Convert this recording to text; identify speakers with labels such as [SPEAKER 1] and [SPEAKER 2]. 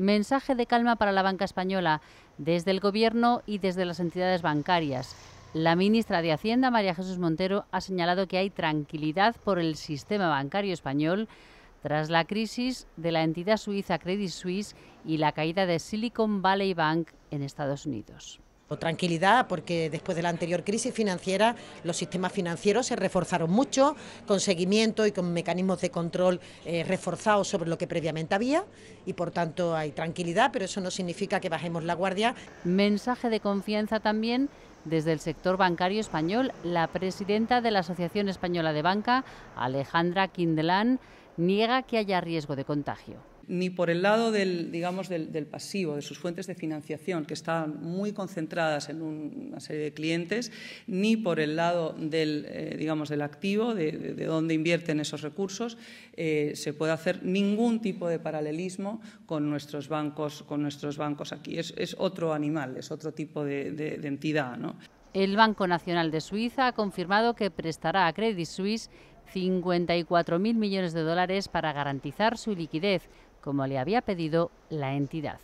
[SPEAKER 1] Mensaje de calma para la banca española desde el Gobierno y desde las entidades bancarias. La ministra de Hacienda, María Jesús Montero, ha señalado que hay tranquilidad por el sistema bancario español tras la crisis de la entidad suiza Credit Suisse y la caída de Silicon Valley
[SPEAKER 2] Bank en Estados Unidos o tranquilidad, porque después de la anterior crisis financiera los sistemas financieros se reforzaron mucho, con seguimiento y con mecanismos de control eh, reforzados sobre lo que previamente había, y por tanto hay tranquilidad, pero eso no significa que bajemos la guardia. Mensaje de confianza también desde el sector bancario español,
[SPEAKER 1] la presidenta de la Asociación Española de Banca, Alejandra Kindelán, niega que haya riesgo de contagio.
[SPEAKER 3] Ni por el lado del, digamos, del, pasivo, de sus fuentes de financiación, que están muy concentradas en una serie de clientes, ni por el lado del, eh, digamos, del activo, de, dónde invierten esos recursos, eh, se puede hacer ningún tipo de paralelismo con nuestros bancos, con nuestros bancos aquí. Es, otro animal, es otro tipo de, entidad.
[SPEAKER 1] El Banco Nacional de Suiza ha confirmado que prestará a Credit Suisse 54.000 millones de dólares para garantizar su liquidez, como le había pedido la entidad.